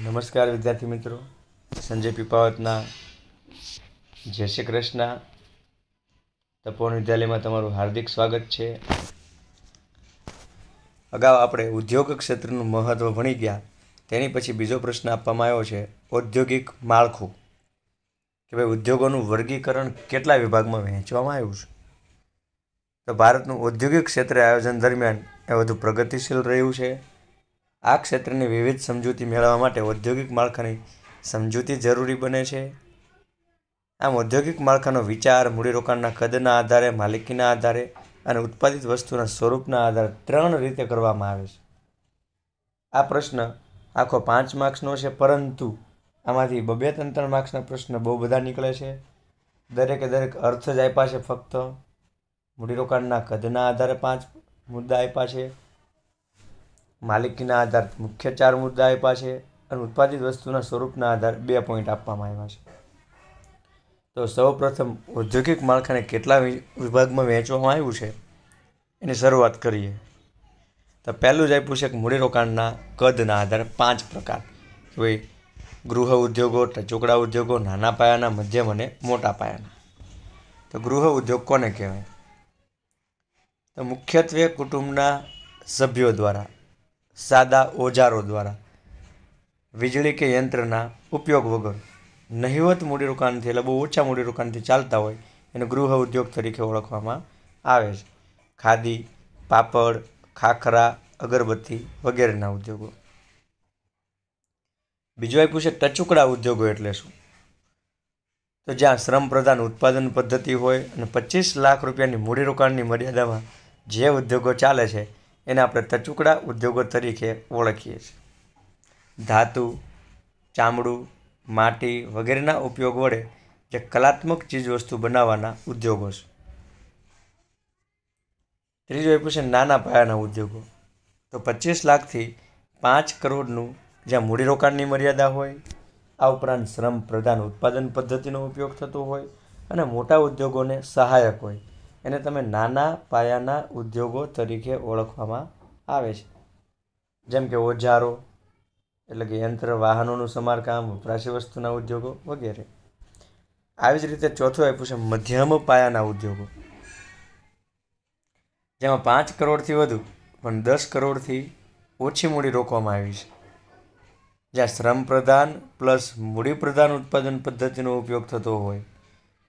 નમસ્કાર વિદ્યાર્થી મિત્રો સંજય પીપાવતના જય શ્રી કૃષ્ણ તપોવન વિદ્યાલયમાં તમારું હાર્દિક સ્વાગત છે અગાઉ આપણે ઉદ્યોગ ક્ષેત્રનું મહત્ત્વ ભણી ગયા તેની પછી બીજો પ્રશ્ન આપવામાં આવ્યો છે ઔદ્યોગિક માળખું કે ભાઈ ઉદ્યોગોનું વર્ગીકરણ કેટલા વિભાગમાં વહેંચવામાં આવ્યું છે તો ભારતનું ઔદ્યોગિક ક્ષેત્રે આયોજન દરમિયાન એ વધુ પ્રગતિશીલ રહ્યું છે આ ક્ષેત્રની વિવિધ સમજૂતી મેળવવા માટે ઔદ્યોગિક માળખાની સમજૂતી જરૂરી બને છે આમ ઔદ્યોગિક માળખાનો વિચાર મૂડીરોકાણના કદના આધારે માલિકીના આધારે અને ઉત્પાદિત વસ્તુના સ્વરૂપના આધારે ત્રણ રીતે કરવામાં આવે છે આ પ્રશ્ન આખો પાંચ માર્ક્સનો છે પરંતુ આમાંથી બબે ત્રણ ત્રણ માર્ક્સના પ્રશ્ન બહુ બધા નીકળે છે દરેકે દરેક અર્થ જ આપ્યા છે ફક્ત મૂડીરોકાણના કદના આધારે પાંચ મુદ્દા આપ્યા છે માલિકીના આધાર મુખ્ય ચાર મુદ્દા આપ્યા છે અને ઉત્પાદિત વસ્તુના સ્વરૂપના આધાર બે પોઈન્ટ આપવામાં આવ્યા છે તો સૌપ્રથમ ઔદ્યોગિક માળખાને કેટલા વિભાગમાં વહેંચવામાં આવ્યું છે એની શરૂઆત કરીએ તો પહેલું જ આપ્યું છે કે મૂડીરોકાણના કદના આધારે પાંચ પ્રકાર કે ભાઈ ગૃહ ઉદ્યોગો ટચુકડા ઉદ્યોગો નાના પાયાના મધ્યમ અને મોટા પાયાના તો ગૃહ ઉદ્યોગ કોને કહેવાય તો મુખ્યત્વે કુટુંબના સભ્યો દ્વારા સાદા ઓજારો દ્વારા વીજળી કે યંત્રના ઉપયોગ વગર નહિવત મૂડીરોકાણથી એટલે બહુ ઓછા મૂડીરોકાણથી ચાલતા હોય એને ગૃહ ઉદ્યોગ તરીકે ઓળખવામાં આવે છે ખાદી પાપડ ખાખરા અગરબત્તી વગેરેના ઉદ્યોગો બીજો આપ્યું છે ટચુકડા ઉદ્યોગો એટલે શું તો જ્યાં શ્રમ પ્રધાન ઉત્પાદન પદ્ધતિ હોય અને પચીસ લાખ રૂપિયાની મૂડીરોકાણની મર્યાદામાં જે ઉદ્યોગો ચાલે છે એને આપણે ટચુકડા ઉદ્યોગો તરીકે ઓળખીએ છીએ ધાતુ ચામડું માટી વગેરેના ઉપયોગ વડે જે કલાત્મક ચીજવસ્તુ બનાવવાના ઉદ્યોગો છે ત્રીજો આપ્યું છે નાના પાયાના ઉદ્યોગો તો પચીસ લાખથી પાંચ કરોડનું જ્યાં મૂડીરોકાણની મર્યાદા હોય આ ઉપરાંત શ્રમ પ્રધાન ઉત્પાદન પદ્ધતિનો ઉપયોગ થતો હોય અને મોટા ઉદ્યોગોને સહાયક હોય એને તમે નાના પાયાના ઉદ્યોગો તરીકે ઓળખવામાં આવે છે જેમ કે ઓજારો એટલે કે યંત્ર વાહનોનું સમારકામ વપરાશી વસ્તુના ઉદ્યોગો વગેરે આવી જ રીતે ચોથું આપ્યું છે મધ્યમ પાયાના ઉદ્યોગો જેમાં પાંચ કરોડથી વધુ પણ દસ કરોડથી ઓછી મૂડી રોકવામાં આવી છે જ્યાં શ્રમ પ્રધાન પ્લસ મૂડી પ્રધાન ઉત્પાદન પદ્ધતિનો ઉપયોગ થતો હોય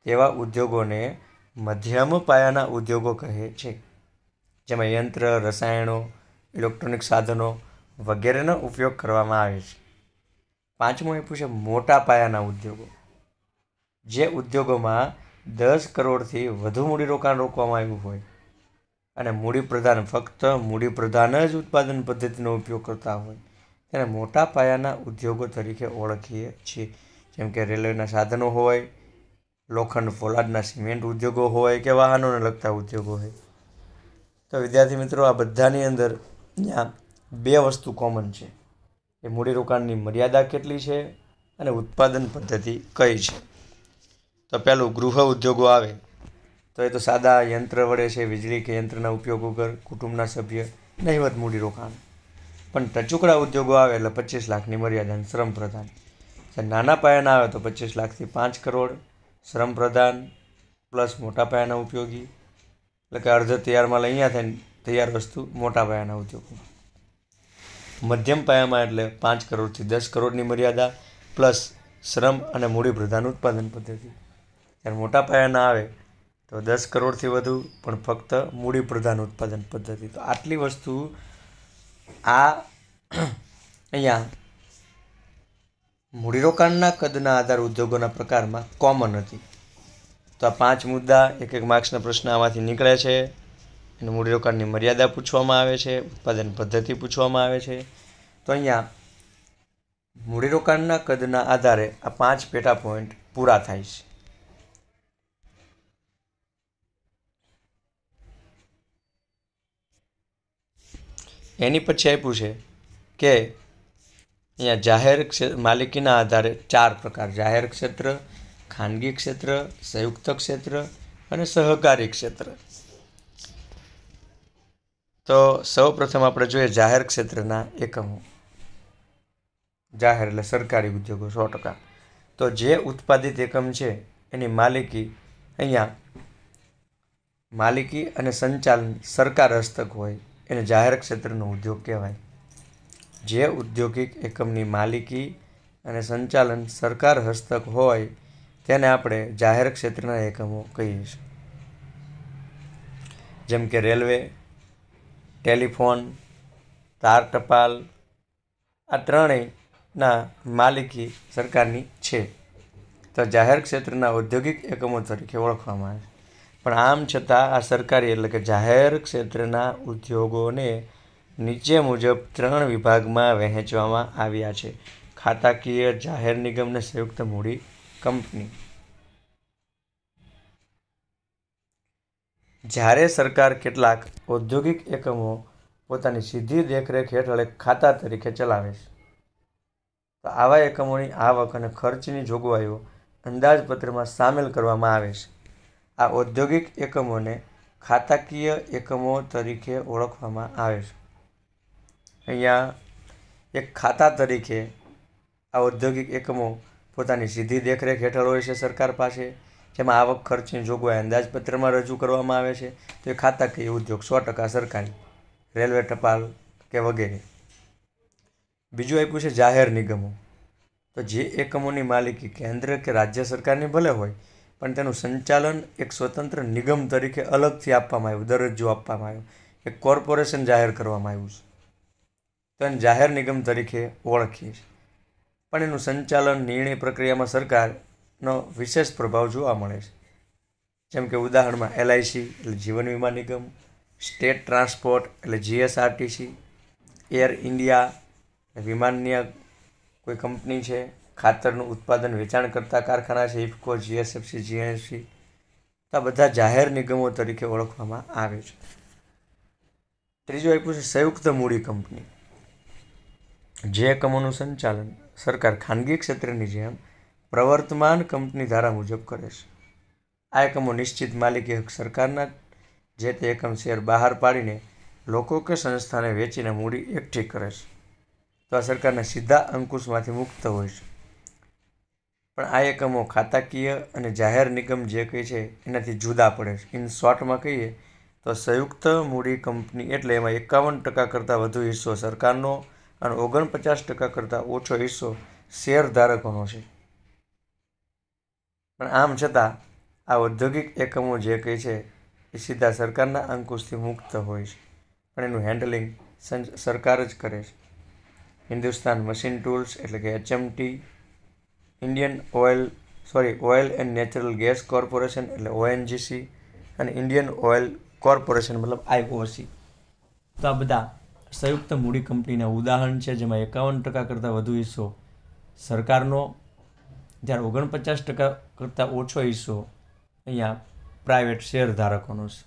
તેવા ઉદ્યોગોને મધ્યમ પાયાના ઉદ્યોગો કહે છે જેમાં યંત્ર રસાયણો ઇલેક્ટ્રોનિક સાધનો વગેરેનો ઉપયોગ કરવામાં આવે છે પાંચમું આપ્યું છે મોટા પાયાના ઉદ્યોગો જે ઉદ્યોગોમાં દસ કરોડથી વધુ મૂડીરોકાણ રોકવામાં આવ્યું હોય અને મૂડીપ્રધાન ફક્ત મૂડીપ્રધાન જ ઉત્પાદન પદ્ધતિનો ઉપયોગ કરતા હોય તેને મોટા પાયાના ઉદ્યોગો તરીકે ઓળખીએ છીએ જેમ કે રેલવેના સાધનો હોય લોખંડ પોલાદના સિમેન્ટ ઉદ્યોગો હોય કે વાહનોને લગતા ઉદ્યોગો હોય તો વિદ્યાર્થી મિત્રો આ બધાની અંદર ત્યાં બે વસ્તુ કોમન છે એ મૂડીરોકાણની મર્યાદા કેટલી છે અને ઉત્પાદન પદ્ધતિ કઈ છે તો પહેલું ગૃહ ઉદ્યોગો આવે તો એ તો સાદા યંત્ર વડે છે વીજળી કે યંત્રના ઉપયોગ વગર કુટુંબના સભ્ય નહીવત મૂડીરોકાણ પણ ટચુકડા ઉદ્યોગો આવે એટલે પચીસ લાખની મર્યાદા શ્રમ પ્રધાન નાના પાયાના આવે તો પચીસ લાખથી પાંચ કરોડ શ્રમ પ્રધાન પ્લસ મોટા પાયાના ઉપયોગી એટલે કે અર્ધ તૈયારમાં અહીંયા થાય તૈયાર વસ્તુ મોટા પાયાના ઉદ્યોગોમાં મધ્યમ પાયામાં એટલે પાંચ કરોડથી દસ કરોડની મર્યાદા પ્લસ શ્રમ અને મૂડી પ્રધાન ઉત્પાદન પદ્ધતિ જ્યારે મોટા પાયાના આવે તો દસ કરોડથી વધુ પણ ફક્ત મૂડી પ્રધાન ઉત્પાદન પદ્ધતિ તો આટલી વસ્તુ આ અહીંયા મૂડીરોકાણના કદના આધાર ઉદ્યોગોના પ્રકારમાં કોમન હતી તો આ પાંચ મુદ્દા એક એક માર્ક્સના પ્રશ્ન આમાંથી નીકળે છે એને મૂડીરોકાણની મર્યાદા પૂછવામાં આવે છે ઉત્પાદન પદ્ધતિ પૂછવામાં આવે છે તો અહીંયા મૂડીરોકાણના કદના આધારે આ પાંચ પેટા પોઈન્ટ પૂરા થાય છે એની પછી આપ્યું છે કે અહીંયા જાહેર ક્ષેત્ર માલિકીના આધારે ચાર પ્રકાર જાહેર ક્ષેત્ર ખાનગી ક્ષેત્ર સંયુક્ત ક્ષેત્ર અને સહકારી ક્ષેત્ર તો સૌપ્રથમ આપણે જોઈએ જાહેર ક્ષેત્રના એકમો જાહેર એટલે સરકારી ઉદ્યોગો સો ટકા તો જે ઉત્પાદિત એકમ છે એની માલિકી અહીંયા માલિકી અને સંચાલન સરકાર હસ્તક હોય એને જાહેર ક્ષેત્રનો ઉદ્યોગ કહેવાય જે ઔદ્યોગિક એકમની માલિકી અને સંચાલન સરકાર હસ્તક હોય તેને આપણે જાહેર ક્ષેત્રના એકમો કહીએ છીએ જેમ કે રેલવે ટેલિફોન તાર ટપાલ આ ત્રણેયના માલિકી સરકારની છે તો જાહેર ક્ષેત્રના ઔદ્યોગિક એકમો તરીકે ઓળખવામાં આવે છે પણ આમ છતાં આ સરકારી એટલે કે જાહેર ક્ષેત્રના ઉદ્યોગોને નીચે મુજબ ત્રણ વિભાગમાં વહેંચવામાં આવ્યા છે ખાતાકીય જાહેર નિગમને સંયુક્ત મૂડી કંપની જ્યારે સરકાર કેટલાક ઔદ્યોગિક એકમો પોતાની સીધી દેખરેખ હેઠળ ખાતા તરીકે ચલાવે છે તો આવા એકમોની આવક અને ખર્ચની જોગવાઈઓ અંદાજપત્રમાં સામેલ કરવામાં આવે છે આ ઔદ્યોગિક એકમોને ખાતાકીય એકમો તરીકે ઓળખવામાં આવે છે અહીંયા એક ખાતા તરીકે આ ઔદ્યોગિક એકમો પોતાની સીધી દેખરેખ હેઠળ હોય છે સરકાર પાસે જેમાં આવક ખર્ચની જોગવાઈ અંદાજપત્રમાં રજૂ કરવામાં આવે છે તો એ ખાતાકીય ઉદ્યોગ સો ટકા સરકારી રેલવે ટપાલ કે વગેરે બીજું આપ્યું છે જાહેર નિગમો તો જે એકમોની માલિકી કેન્દ્ર કે રાજ્ય સરકારની ભલે હોય પણ તેનું સંચાલન એક સ્વતંત્ર નિગમ તરીકે અલગથી આપવામાં આવ્યું દરજ્જો આપવામાં આવ્યો એક કોર્પોરેશન જાહેર કરવામાં આવ્યું છે તેને જાહેર નિગમ તરીકે ઓળખીએ છીએ પણ એનું સંચાલન નિર્ણય પ્રક્રિયામાં સરકારનો વિશેષ પ્રભાવ જોવા મળે છે જેમ કે ઉદાહરણમાં એલઆઈસી એટલે જીવન વીમા નિગમ સ્ટેટ ટ્રાન્સપોર્ટ એટલે જીએસઆરટીસી એર ઇન્ડિયા વિમાનની કોઈ કંપની છે ખાતરનું ઉત્પાદન વેચાણ કરતા કારખાના છે ઇફકો જીએસએફસી જીએસસી આ બધા જાહેર નિગમો તરીકે ઓળખવામાં આવે છે ત્રીજું આપ્યું છે સંયુક્ત મૂડી કંપની જે એકમોનું સંચાલન સરકાર ખાનગી ક્ષેત્રની જેમ પ્રવર્તમાન કંપની ધારા મુજબ કરે છે આ એકમો નિશ્ચિત માલિકી હક સરકારના જે તે એકમ શેર બહાર પાડીને લોકો કે સંસ્થાને વેચીને મૂડી એકઠી કરે છે તો આ સરકારના સીધા અંકુશમાંથી મુક્ત હોય છે પણ આ એકમો ખાતાકીય અને જાહેર નિગમ જે કંઈ છે એનાથી જુદા પડે છે ઇન શોર્ટમાં કહીએ તો સંયુક્ત મૂડી કંપની એટલે એમાં એકાવન ટકા કરતાં વધુ હિસ્સો સરકારનો અને ઓગણપચાસ ટકા કરતાં ઓછો હિસ્સો શેરધારકોનો છે પણ આમ છતાં આ ઔદ્યોગિક એકમો જે કંઈ છે એ સીધા સરકારના અંકુશથી મુક્ત હોય છે પણ એનું હેન્ડલિંગ સરકાર જ કરે છે હિન્દુસ્તાન મશીન ટૂલ્સ એટલે કે HMT Indian oil sorry oil and natural gas corporation એટલે ઓએનજીસી અને ઇન્ડિયન ઓઇલ કોર્પોરેશન મતલબ આઈઓસી તો આ બધા સંયુક્ત મૂડી કંપનીના ઉદાહરણ છે જેમાં એકાવન ટકા કરતાં વધુ હિસ્સો સરકારનો જ્યારે ઓગણપચાસ ટકા કરતાં ઓછો હિસ્સો અહીંયા પ્રાઇવેટ શેર ધારકોનો છે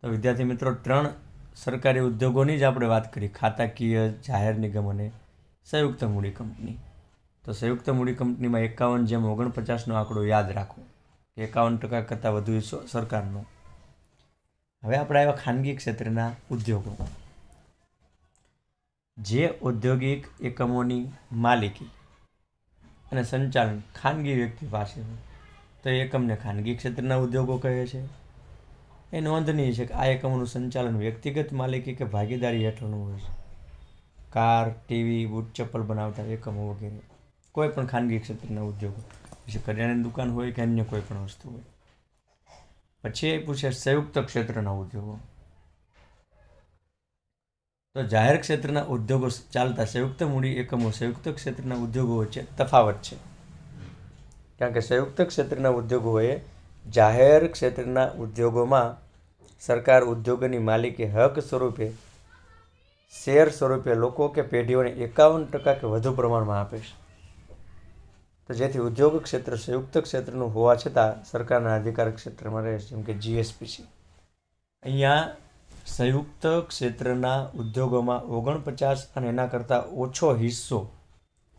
તો વિદ્યાર્થી મિત્રો ત્રણ સરકારી ઉદ્યોગોની જ આપણે વાત કરી ખાતાકીય જાહેર નિગમ અને સંયુક્ત મૂડી કંપની તો સંયુક્ત મૂડી કંપનીમાં એકાવન જેમ ઓગણપચાસનો આંકડો યાદ રાખો એકાવન ટકા કરતાં વધુ હિસ્સો સરકારનો હવે આપણા એવા ખાનગી ક્ષેત્રના ઉદ્યોગો જે ઔદ્યોગિક એકમોની માલિકી અને સંચાલન ખાનગી વ્યક્તિ પાસે હોય તો એકમને ખાનગી ક્ષેત્રના ઉદ્યોગો કહે છે એ નોંધનીય છે કે આ એકમોનું સંચાલન વ્યક્તિગત માલિકી કે ભાગીદારી હેઠળનું હોય છે કાર ટીવી બૂટ ચપ્પલ બનાવતા એકમો વગેરે કોઈ પણ ખાનગી ક્ષેત્રના ઉદ્યોગો પછી કરિયાણાની દુકાન હોય કે અન્ય કોઈ પણ વસ્તુ હોય પછી એ પૂછે સંયુક્ત ક્ષેત્રના ઉદ્યોગો તો જાહેર ક્ષેત્રના ઉદ્યોગો ચાલતા સંયુક્ત મૂડી એકમો સંયુક્ત ક્ષેત્રના ઉદ્યોગો વચ્ચે તફાવત છે કારણ કે સંયુક્ત ક્ષેત્રના ઉદ્યોગોએ જાહેર ક્ષેત્રના ઉદ્યોગોમાં સરકાર ઉદ્યોગોની માલિકી હક સ્વરૂપે શેર સ્વરૂપે લોકો કે પેઢીઓને એકાવન ટકા કે વધુ પ્રમાણમાં આપે છે તો જેથી ઉદ્યોગ ક્ષેત્ર સંયુક્ત ક્ષેત્રનું હોવા છતાં સરકારના અધિકાર ક્ષેત્રમાં રહે છે જેમ કે જીએસપીસી અહીંયા સંયુક્ત ક્ષેત્રના ઉદ્યોગોમાં ઓગણપચાસ અને એના કરતાં ઓછો હિસ્સો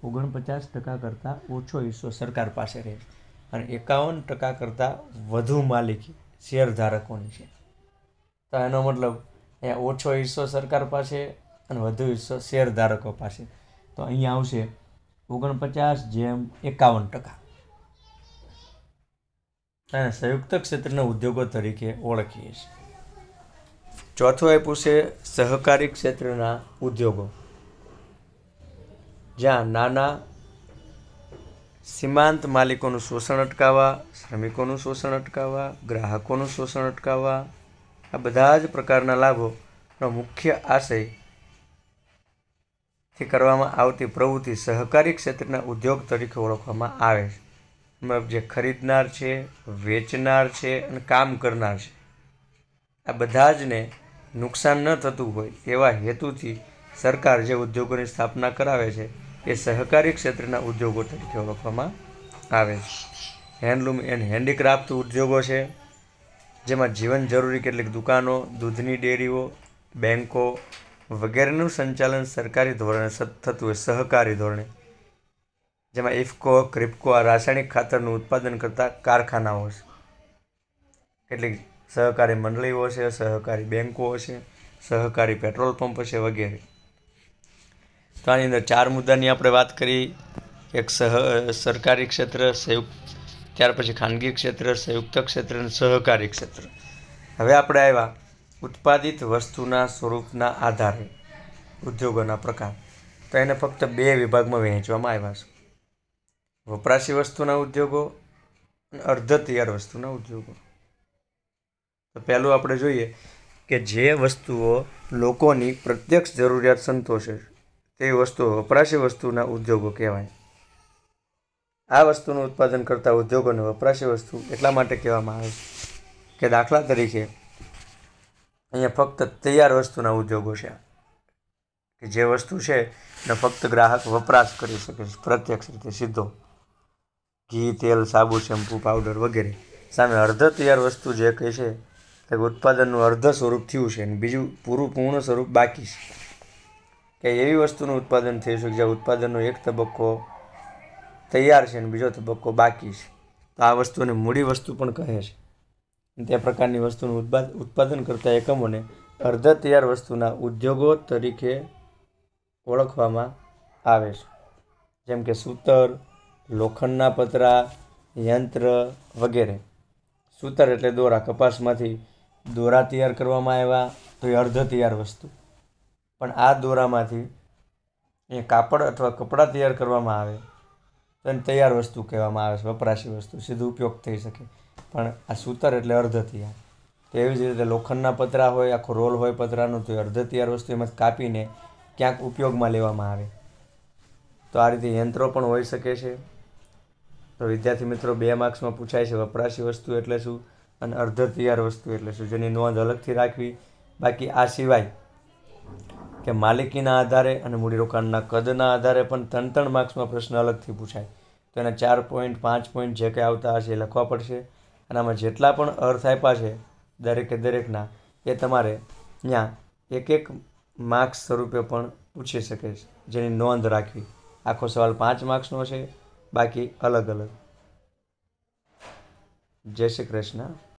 ઓગણપચાસ ટકા કરતાં ઓછો હિસ્સો સરકાર પાસે રહે છે અને એકાવન ટકા કરતાં વધુ માલિકી શેરધારકોની છે તો એનો મતલબ અહીંયા ઓછો હિસ્સો સરકાર પાસે અને વધુ હિસ્સો શેરધારકો પાસે તો અહીંયા આવશે ઓગણપચાસ જેમ એકાવન ટકા અને સંયુક્ત ક્ષેત્રના ઉદ્યોગો તરીકે ઓળખીએ છીએ ચોથું આપ્યું છે સહકારી ક્ષેત્રના ઉદ્યોગો જ્યાં નાના સીમાંત માલિકોનું શોષણ અટકાવવા શ્રમિકોનું શોષણ અટકાવવા ગ્રાહકોનું શોષણ અટકાવવા આ બધા જ પ્રકારના લાભોનો મુખ્ય આશય કે કરવામાં આવતી પ્રવૃત્તિ સહકારી ક્ષેત્રના ઉદ્યોગ તરીકે ઓળખવામાં આવે છે એમાં જે ખરીદનાર છે વેચનાર છે અને કામ કરનાર છે આ બધા જને નુકસાન ન થતું હોય એવા હેતુથી સરકાર જે ઉદ્યોગોની સ્થાપના કરાવે છે એ સહકારી ક્ષેત્રના ઉદ્યોગો તરીકે ઓળખવામાં આવે છે હેન્ડલૂમ એન્ડ હેન્ડીક્રાફ્ટ ઉદ્યોગો છે જેમાં જીવન જરૂરી કેટલીક દુકાનો દૂધની ડેરીઓ બેન્કો વગેરેનું સંચાલન સરકારી ધોરણે થતું હોય સહકારી ધોરણે જેમાં ઇફકો ક્રિપકો આ રાસાયણિક ખાતરનું ઉત્પાદન કરતા કારખાનાઓ છે કેટલીક સહકારી મંડળીઓ છે સહકારી બેંકો છે સહકારી પેટ્રોલ પંપ છે વગેરે તો આની અંદર ચાર મુદ્દાની આપણે વાત કરી એક સહ સરકારી ક્ષેત્ર સંયુક્ત ત્યાર પછી ખાનગી ક્ષેત્ર સંયુક્ત ક્ષેત્ર અને સહકારી ક્ષેત્ર હવે આપણે આવ્યા ઉત્પાદિત વસ્તુના સ્વરૂપના આધારે ઉદ્યોગોના પ્રકાર તો એને ફક્ત બે વિભાગમાં વહેંચવામાં આવ્યા છે વપરાશી વસ્તુના ઉદ્યોગો અને અર્ધ તૈયાર વસ્તુના ઉદ્યોગો તો પહેલું આપણે જોઈએ કે જે વસ્તુઓ લોકોની પ્રત્યક્ષ જરૂરિયાત સંતોષે તે વસ્તુઓ વપરાશી વસ્તુના ઉદ્યોગો કહેવાય આ વસ્તુનું ઉત્પાદન કરતા ઉદ્યોગોને વપરાશી વસ્તુ એટલા માટે કહેવામાં આવે છે કે દાખલા તરીકે અહીંયા ફક્ત તૈયાર વસ્તુના ઉદ્યોગો છે કે જે વસ્તુ છે એને ફક્ત ગ્રાહક વપરાશ કરી શકે છે પ્રત્યક્ષ રીતે સીધો ઘી તેલ સાબુ શેમ્પૂ પાવડર વગેરે સામે અર્ધ તૈયાર વસ્તુ જે કહે છે તે ઉત્પાદનનું અર્ધ સ્વરૂપ થયું છે અને બીજું પૂરું પૂર્ણ સ્વરૂપ બાકી છે કે એવી વસ્તુનું ઉત્પાદન થઈ શકે જ્યાં ઉત્પાદનનો એક તબક્કો તૈયાર છે અને બીજો તબક્કો બાકી છે તો આ વસ્તુને મૂડી વસ્તુ પણ કહે છે તે પ્રકારની વસ્તુનું ઉત્પાદન કરતા એકમોને અર્ધ તૈયાર વસ્તુના ઉદ્યોગો તરીકે ઓળખવામાં આવે છે જેમ કે સૂતર લોખંડના પતરા યંત્ર વગેરે સૂતર એટલે દોરા કપાસમાંથી દોરા તૈયાર કરવામાં આવ્યા તો એ અર્ધ તૈયાર વસ્તુ પણ આ દોરામાંથી એ કાપડ અથવા કપડાં તૈયાર કરવામાં આવે તો એને તૈયાર વસ્તુ કહેવામાં આવે છે વપરાશી વસ્તુ સીધું ઉપયોગ થઈ શકે પણ આ સૂતર એટલે અર્ધ હથિયાર તો એવી જ રીતે લોખંડના પતરા હોય આખો રોલ હોય પતરાનો તો એ અર્ધ હથિયાર વસ્તુ એમાં કાપીને ક્યાંક ઉપયોગમાં લેવામાં આવે તો આ રીતે યંત્રો પણ હોઈ શકે છે તો વિદ્યાર્થી મિત્રો બે માર્ક્સમાં પૂછાય છે વપરાશી વસ્તુ એટલે શું અને અર્ધ હથિયાર વસ્તુ એટલે શું જેની નોંધ અલગથી રાખવી બાકી આ સિવાય કે માલિકીના આધારે અને મૂડીરોકાણના કદના આધારે પણ ત્રણ ત્રણ માર્ક્સમાં પ્રશ્ન અલગથી પૂછાય તો એના ચાર પોઈન્ટ પાંચ પોઈન્ટ જે કંઈ આવતા હશે એ લખવા પડશે અને આમાં જેટલા પણ અર્થ આપ્યા છે દરેકે દરેકના એ તમારે ત્યાં એક એક માર્ક્સ સ્વરૂપે પણ પૂછી શકે છે જેની નોંધ રાખવી આખો સવાલ પાંચ માર્ક્સનો છે બાકી અલગ અલગ જય શ્રી કૃષ્ણ